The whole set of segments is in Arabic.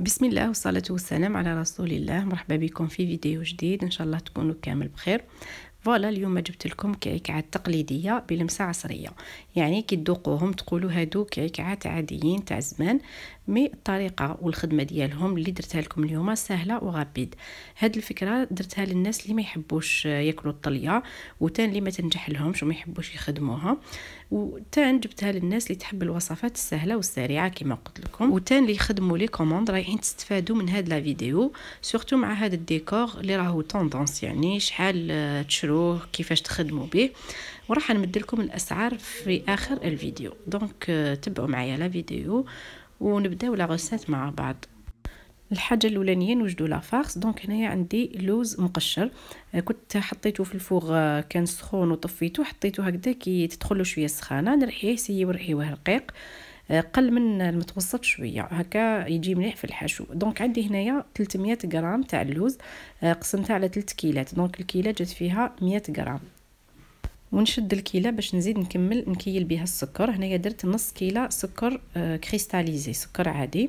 بسم الله والصلاة والسلام على رسول الله مرحبا بكم في فيديو جديد ان شاء الله تكونوا كامل بخير فوالا اليوم جبت لكم كيكعات تقليديه بلمسه عصريه يعني كي تذوقوهم تقولوا هادو كيكعات عاديين تاع زمان مي الطريقه والخدمه ديالهم اللي درتها لكم اليوم سهله وغبيد هاد الفكره درتها للناس اللي ما يحبوش ياكلوا الطليه وتان اللي ما تنجح لهمش وما يحبوش يخدموها وتان جبتها للناس اللي تحب الوصفات السهله والسريعه كما قلت لكم وتان اللي يخدموا لي كوموند رايحين تستفادوا من هاد لا فيديو سورتو مع هاد الديكور اللي راهو توندونس يعني شحال تشرو ديروه كيفاش تخدموا به وراح نمد لكم الاسعار في اخر الفيديو دونك euh, تبعوا معايا لا فيديو ونبداو لا غوسات مع بعض الحاجه الاولانيه نوجدوا لا فارس دونك هنايا عندي لوز مقشر آه، كنت حطيته في الفوغ آه، كان سخون وطفيته حطيته هكذا كي تدخل شويه سخانه نرحيه سيب ورحيوه رقيق قل من المتوسط شويه هكا يجي مليح في الحشو دونك عندي هنايا 300 غرام تاع اللوز آه، قسمتها على 3 كيلات دونك الكيله جات فيها 100 غرام ونشد الكيله باش نزيد نكمل نكيل بها السكر هنايا درت نص كيله سكر آه، كريستاليزي سكر عادي آه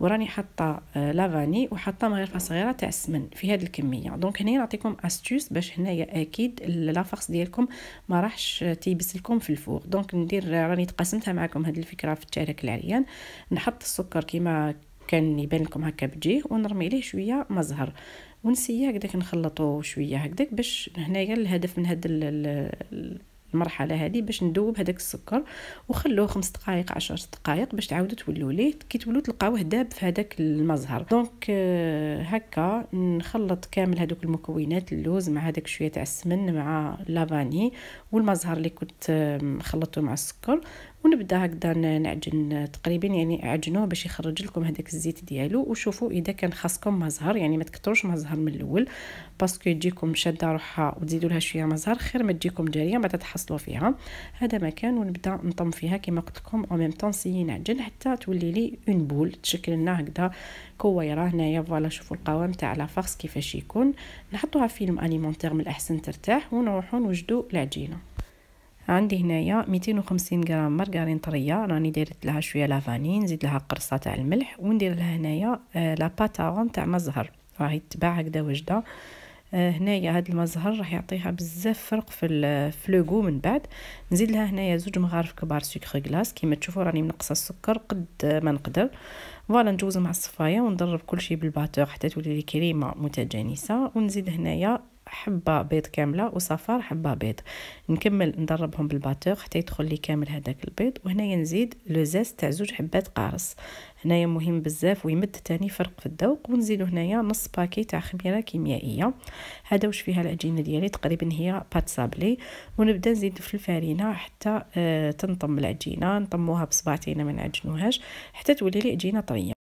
وراني حاطه آه، لافاني وحاطه مغرفه صغيره تاع السمن في هذه الكميه دونك هنا نعطيكم استوس باش هنايا اكيد لافاخس ديالكم ما راحش آه، تيبس لكم في الفوق دونك ندير آه، راني تقاسمتها معكم هذه الفكره في التارك العريان نحط السكر كيما كان يبان لكم هكا بجيه ونرمي عليه شويه مزهر ونسيه هكذاك نخلطو شويه هكذاك باش هنايا الهدف من هاد المرحله هذه باش ندوب هذاك السكر وخلوه خمس دقائق عشر دقائق باش تعاودوا تولوا ليه كي تولوا تلقاوه داب في هذاك المزهر دونك آه، هكا نخلط كامل هذوك المكونات اللوز مع هذاك شويه تاع السمن مع لافاني والمزهر اللي كنت آه، خلطته مع السكر ونبدا هكذا نعجن تقريبا يعني عجنوه باش يخرج لكم هذاك الزيت ديالو وشوفوا اذا كان خاصكم مزهر يعني ما تكتروش مزهر من الاول باسكو تجيكم شاده روحها وتزيدوا لها شويه مزهر خير ما تجيكم جاريه ما تتحصلوا فيها هذا مكان ونبدا نطم فيها كما قلت لكم او ميم طون سي نعجن حتى تولي لي اون بول تشكل لنا هكذا كويره هنايا فوالا شوفوا القوام تاع لا كيفاش يكون نحطوها فيلم اليمونتير من الاحسن ترتاح ونروحوا نوجدو العجينه عندي هنايا 250 غرام مارغرين طريه راني ديرت لها شويه لافاني نزيد لها قرصه تاع الملح وندير لها هنايا آه لا تاع مزهر راهي تباع هكذا وجده آه، هنايا هاد المزهر راح يعطيها بزاف فرق في الفلوغو من بعد نزيد لها هنايا زوج مغارف كبار سكر غلاس كيما تشوفوا راني منقصه السكر قد ما نقدر فوالا نجوز مع الصفايه ونضرب كل شيء بالباتور حتى تولي كريمه متجانسه ونزيد هنايا حبه بيض كامله وصفار حبه بيض نكمل ندربهم بالباتور حتى يدخل لي كامل هذاك البيض وهنايا نزيد لو زاست تاع زوج حبات قارص هنايا مهم بزاف ويمد تاني فرق في الذوق ونزيدو هنايا نص باكي تاع خميره كيميائيه هذا واش فيها العجينه ديالي تقريبا هي بات سابلي ونبدا نزيد في الفرينه حتى آه، تنطم العجينه نطموها بصباعتينا ما نعجنوهاش حتى تولي لي عجينه طريه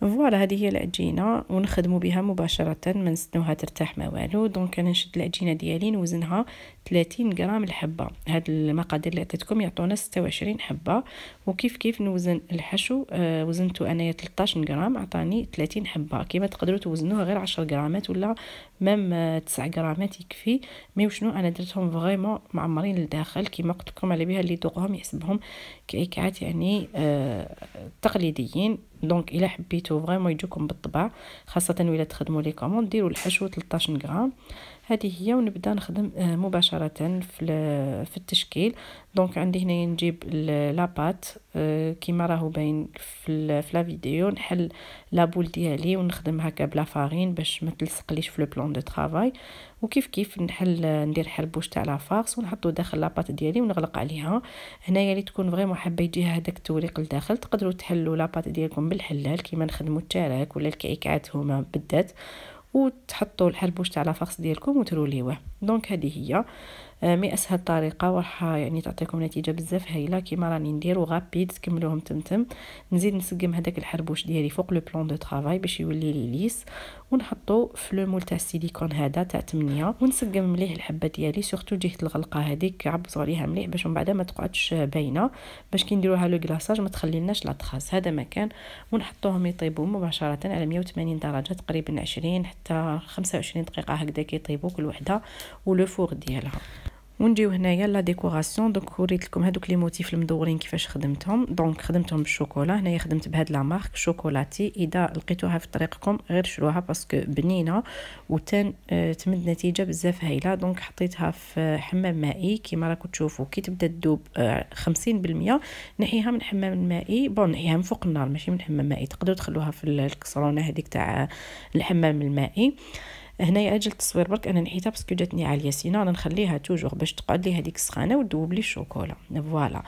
فوالا هذه هي العجينه ونخدموا بها مباشره ما نستنوها ترتاح ما والو دونك انا نشد العجينه ديالي نوزنها 30 غرام الحبه هاد المقادير اللي عطيتكم يعطونا 26 حبه وكيف كيف نوزن الحشو آه وزنتو انايا 13 غرام عطاني 30 حبه كيما تقدروا توزنوها غير 10 غرامات ولا مام 9 آه، غرامات يكفي مي وشنو انا درتهم فريمون معمرين لداخل كيما قلت لكم على بها اللي ذوقهم يحسبهم كيكعات يعني آه تقليديين دونك الا حبيتو فريمون يجوكم بالطبع خاصه الا تخدموا لي كوموند ديروا الحشو 13 غرام هذه هي ونبدا نخدم آه، مباشره في التشكيل دونك عندي هنا نجيب لاباط آه، كيما راهو باين في لا فيديو نحل لابول ديالي ونخدم هكا بلا فارين باش ما تلصقليش في لو بلون دو طرافاي وكيف كيف نحل ندير حربوش تاع فارس ونحطو داخل لاباط ديالي ونغلق عليها هنايا اللي تكون فريمون حابه يجيها هذاك التوريق لداخل تقدروا تحلوا لاباط ديالكم بالحلال كيما نخدموا التراك ولا الكعكات هما بالذات وتحطوا الحربوش تاع لافاخس ديالكم وتروليوه دونك هذه هي آه، مي اسهل طريقه وراح آه، يعني تعطيكم نتيجه بزاف هايله كيما راني ندير وغابيد تكملوهم تمتم نزيد نسقم هذاك الحربوش ديالي فوق لو بلون دو طرافاي باش يولي لي ليس ونحطو في لو مول تاع السيليكون هذا تاع 8 ونسقم مليح الحبه ديالي سورتو جهه الغلقه هذيك عبزوا عليها مليح باش من بعد ما تقعدش باينه باش كي نديروها لو كلاصاج ما تخليلناش لاطخاس هذا مكان ونحطوهم يطيبوا مباشره على 180 درجه تقريبا 20 حتى 25 دقيقه هكذا كيطيبوا كل وحده ولو فوغ ديالها ونجيو هنايا لا ديكوراسيون دونك وريت لكم هذوك لي موتيف المدورين كيفاش خدمتهم دونك خدمتهم بالشوكولا هنايا خدمت بهاد لا مارك شوكولاتي اذا لقيتوها في طريقكم غير شروها باسكو بنينه وتان آه، تمد نتيجه بزاف هايله دونك حطيتها في حمام مائي كيما راكم تشوفوا كي تبدا تذوب 50% آه، نحيها من حمام المائي بون نحيها من فوق النار ماشي من حمام مائي تقدروا تخلوها في الكسرونه هذيك تاع الحمام المائي هنايا اجل التصوير برك انا نحيتها باسكو جاتني عاليه سينا انا نخليها توجور باش تقعد لي هذيك السخانه وتذوب لي الشوكولا فوالا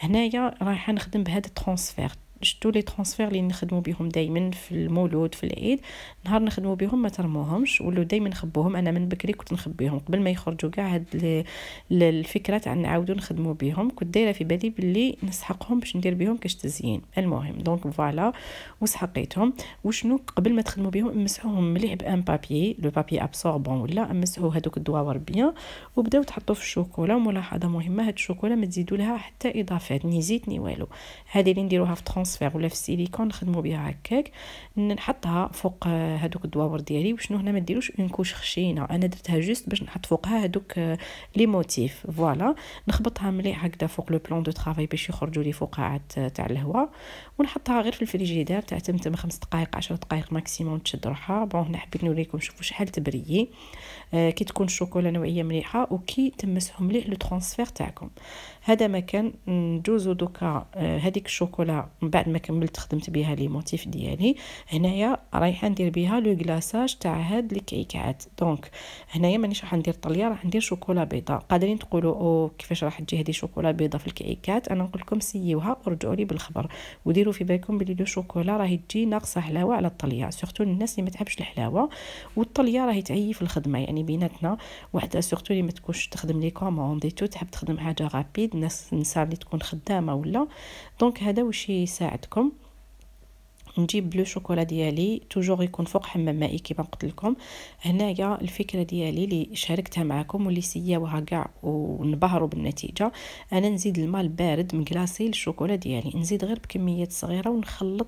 هنايا رايحه نخدم بهذا الترونسفير شتو لي ترانسفير اللي نخدمو بهم دائما في المولود في العيد نهار نخدمو بهم ما ترموهمش ولو دائما نخبوهم انا من بكري كنت نخبيهم قبل ما يخرجوا كاع هاد الفكره تاع نعاودو نخدمو بهم كنت دايره في بالي بلي نسحقهم باش ندير بهم كاش تزيين المهم دونك فوالا وسحقيتهم وشنو قبل ما تخدمو بهم مسحوهم مليح بان بابي لو بابي ابسوربون ولا مسحو هادوك الدواور بيان وبداو تحطو في الشوكولا وملاحظه مهمه هاد الشوكولا ما تزيدولها لها حتى اضافات ني زيت ني والو هذه اللي نديروها في ترونسفير ولا في السيليكون نخدمو بها هكاك نحطها فوق هذوك الدواور ديالي وشنو هنا ما ديروش اون كوش خشينه انا درتها جوست باش نحط فوقها هذوك آه، لي موتيف فوالا نخبطها مليح هكذا فوق لو بلون دو طرافاي باش يخرجوا لي فقاعات آه، تاع الهواء ونحطها غير في الفريجيدار تاع تمتم خمس دقائق عشر دقائق ماكسيموم تشد روحها بون هنا حبيت نوريكم شوفوا شحال تبريي آه، كي تكون الشوكولا نوعيه مليحه وكي تمسهم ليه لو ترونسفير تاعكم هذا ما كان ندوزو دوكا آه، هذيك الشوكولا من بعد ما كملت خدمت بها لي موتيف ديالي هنايا رايحه ندير بها لو كلاصاج تاع هاد الكيكات دونك هنايا مانيش راح ندير طليه راح ندير شوكولا بيضاء قادرين تقولوا او كيفاش راح تجي هذه شوكولا بيضاء في الكيكات انا نقول لكم سيوها ورجعوا لي بالخبر وديروا في بالكم بلي لو شوكولا راهي تجي ناقصه حلاوه على الطليه سورتو الناس اللي ما تحبش الحلاوه والطليه راهي تعيي في الخدمه يعني بيناتنا وحده سورتو اللي ما تكونش تخدم لي كوموند تو تحب تخدم حاجه غابيد الناس النساء اللي تكون خدامه ولا دونك هذا واش يساعدكم نجيب لو شوكولا ديالي توجور يكون فوق حمام مائي كيما قلت لكم هنايا الفكره ديالي اللي شاركتها معكم واللي سياوها كاع ونبهروا بالنتيجه انا نزيد الماء البارد كلاصي للشوكولا ديالي نزيد غير بكميات صغيره ونخلط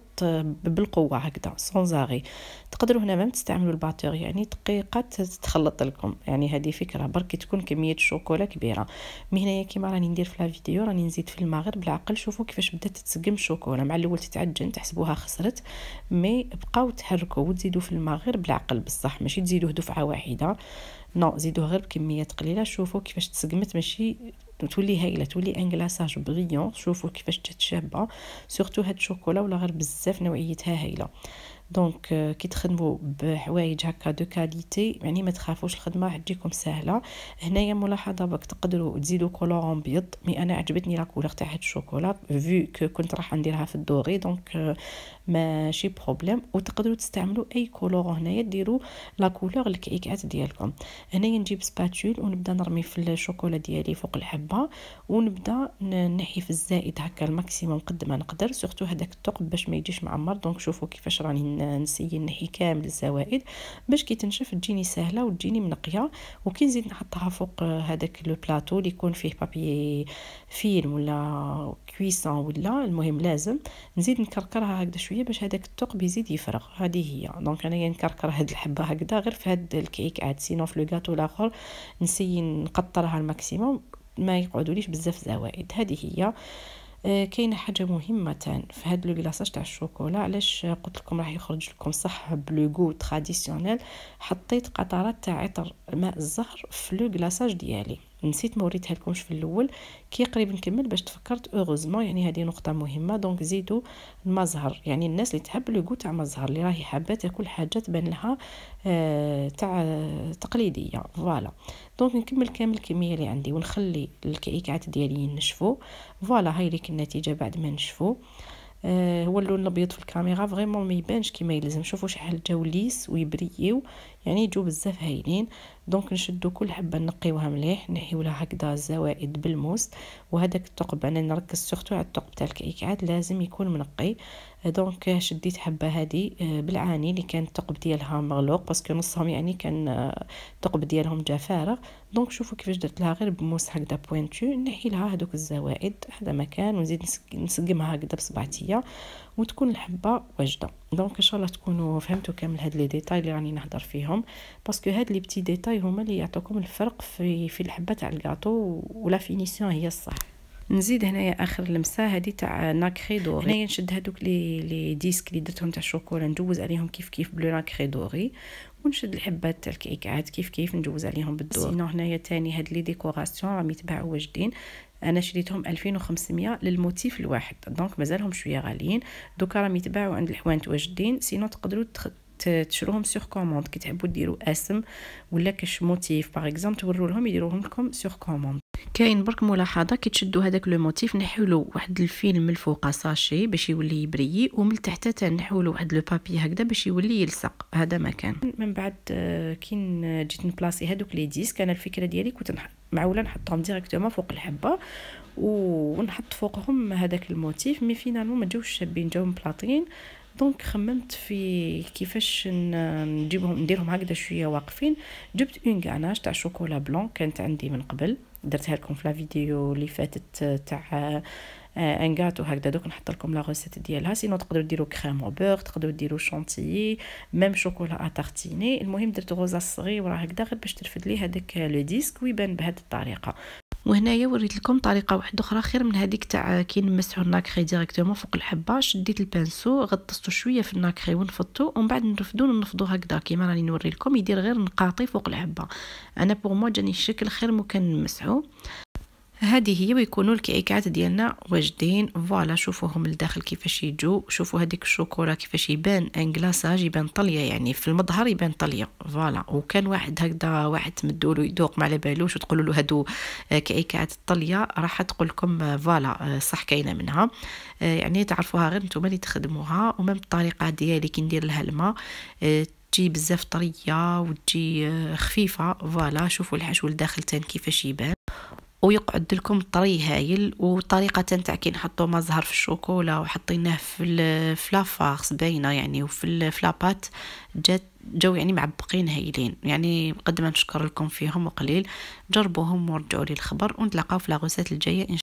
بالقوه هكذا سون زاغي تقدروا هنا مام تستعملوا الباتور يعني دقيقه تخلط لكم يعني هذه فكره برك تكون كميه الشوكولا كبيره من هنايا كيما راني ندير في لا فيديو راني نزيد في الماء غير بالعقل شوفوا كيفاش بدات تتسقم الشوكولا مع الاول تتعجن تحسبوها خسرت مي بقاو تحركوا وتزيدوا في الماء غير بالعقل بصح ماشي تزيدوه دفعه واحده نو زيدوه غير بكميات قليله شوفوا كيفاش تسقمت ماشي تولي هايله تولي ان غلاساج بغيون شوفوا كيفاش تتشابه سورتو هاد الشوكولا ولا غير بزاف نوعيتها هايله دونك euh, كي تخدموا بحوايج هكا دو كاليتي يعني ما تخافوش الخدمه راح تجيكم سهله هنايا ملاحظه باك تقدروا تزيدوا كولور بيض مي انا عجبتني لا كولور تاع هاد الشوكولا في كو كنت راح نديرها في الدوغي دونك euh, ماشي بروبليم وتقدروا تستعملوا اي كولور هنايا ديروا لا كولور الكيكات ديالكم هنايا نجيب سباتول ونبدا نرمي في الشوكولا ديالي فوق الحبه ونبدا نحي في الزائد هكا الماكسيموم قد ما نقدر سورتو هذاك الثقب باش ما يجيش معمر دونك شوفوا كيفاش راني نسيي نحي كامل الزوائد باش كي تنشف تجيني سهله وتجيني منقيه وكي نزيد نحطها فوق آه، هذاك لو بلاطو اللي يكون فيه بابي فيلم ولا كويسون ولا المهم لازم نزيد نكركرها هكذا شويه باش هذاك الثقب يزيد يفرغ هذه هي دونك انايا نكركر هاد الحبه هكذا غير في هاد الكيك عاد سينو في لو غاتو الاخر نسيي نقطرها الماكسيموم ما يقعدوليش بزاف زوائد هذه هي آه، كاينه حاجه مهمه في هاد لو كلاصاج تاع الشوكولا علاش قلت لكم راح يخرج لكم صح بلو تراديسيونيل حطيت قطرات تاع عطر ماء الزهر في لو ديالي نسيت ما وريتها لكمش في الاول كي قريب نكمل باش تفكرت اوغوزمون يعني هذه نقطه مهمه دونك زيدوا المزهر يعني الناس اللي تحب لو تاع مزهر اللي راهي حابه تاكل حاجه تبان لها آه، تاع تقليديه فوالا دونك نكمل كامل الكميه اللي عندي ونخلي الكيكات ديالي ينشفوا فوالا هاي ليك النتيجه بعد ما نشفوا آه، هو اللون الابيض في الكاميرا فريمون ما يبانش كيما يلزم شوفوا شحال جاو ليس ويبريو يعني يجوا بزاف هايلين دونك نشدو كل حبه نقيوها مليح نحيو لها هكذا الزوائد بالموس وهذاك الثقب انا نركز سورتو على الثقب تاع الكيكات لازم يكون منقي دونك شديت حبه هذه آه، بالعاني اللي كان الثقب ديالها مغلوق باسكو نصهم يعني كان آه، الثقب ديالهم جا فارغ دونك شوفوا كيفاش درت لها غير بموس هكذا بوينتو نحي لها هذوك الزوائد هذا مكان ونزيد نسقمها هكذا بصبعتيه وتكون الحبه واجده دونك ان شاء الله تكونوا فهمتوا كامل هاد لي ديتاي اللي راني نهضر فيهم باسكو هاد لي بتي ديتاي هما اللي يعطوكم الفرق في في الحبه تاع الكاطو ولا فينيسيون هي الصح نزيد هنايا اخر لمسه هذه تاع ناكري دوري هنايا نشد هذوك لي لي ديسك اللي درتهم تاع الشوكولا ندوز عليهم كيف كيف بلو ناكري دوري ونشد الحبات تاع الكيكات كيف كيف ندوز عليهم بالدور سينو هنايا تاني هاد لي ديكوراسيون راهم يتباعوا واجدين انا شريتهم 2500 للموتيف الواحد دونك مازالهم شويه غاليين دوكا راهم يتباعوا عند الحوانت واجدين سينو تقدروا تخ... تشروهم سيغ كوموند كي تحبوا ديروا اسم ولا كاش موتيف باغ اكزومبل توروا لهم يديروهم لكم سيغ كوموند كاين برك ملاحظه كي تشدوا هذاك لو موتيف نحولو واحد الفيلم من الفوق ساشي باش يولي يبري ومن تحت حتى نحولو واحد لو بابي هكذا باش يولي يلصق هذا مكان من بعد آه، كي آه، جيت نبلاصي هذوك لي ديسك انا الفكره ديالي كنت معوله نحطهم ديريكتومون فوق الحبه ونحط فوقهم هذاك الموتيف مي فينالمون ما جاوش شابين جاو مبلاطين دونك خممت في كيفاش نجيبهم نديرهم هكذا شويه واقفين جبت اون كاناج تاع شوكولا بلون كانت عندي من قبل درتها لكم في لا فيديو اللي فاتت آه، تاع ان آه، غاتو هكذا دوك نحط لكم لا ريسيت ديالها سينو تقدروا ديروا كريم او بور تقدروا ديروا شونتيي ميم شوكولا اتارتيني المهم درت صغير وراه هكذا غير باش ترفد لي هذاك لو ديسك ويبان بهذه الطريقه وهنايا وريت لكم طريقه واحده اخرى خير من هذيك تاع كي نمسحوا الناكري ديريكتومون فوق الحبه شديت البانسو غطستو شويه في الناكري ونفضتو ومن بعد نرفدو ونفضو هكذا كيما راني نوري لكم يدير غير نقاطي فوق الحبه انا بوغ مو جاني الشكل خير مو كان نمسحو هذه هي ويكونوا الكيكات ديالنا واجدين فوالا شوفوهم لداخل كيفاش يجو شوفوا هذيك الشوكولا كيفاش يبان ان كلاصاج يبان طليه يعني في المظهر يبان طليه فوالا وكان واحد هكذا واحد تمدوا له يذوق ما على بالوش وتقولوا له هادو آه، كيكات الطليه راح تقول لكم آه، فوالا آه، صح كاينه منها يعني تعرفوها غير نتوما اللي تخدموها ومام الطريقه ديالي كي ندير لها الماء تجي بزاف طريه وتجي خفيفه فوالا شوفوا الحشو لداخل تان كيفاش يبان ويقعد لكم طري هايل وطريقة تاع كي نحطو مزهر في الشوكولا وحطيناه في فلافارس باينة يعني وفي الفلابات جات جاو يعني معبقين هايلين يعني قد ما نشكر لكم فيهم وقليل جربوهم ورجعوا لي الخبر ونتلاقاو في لاغوسات الجايه إن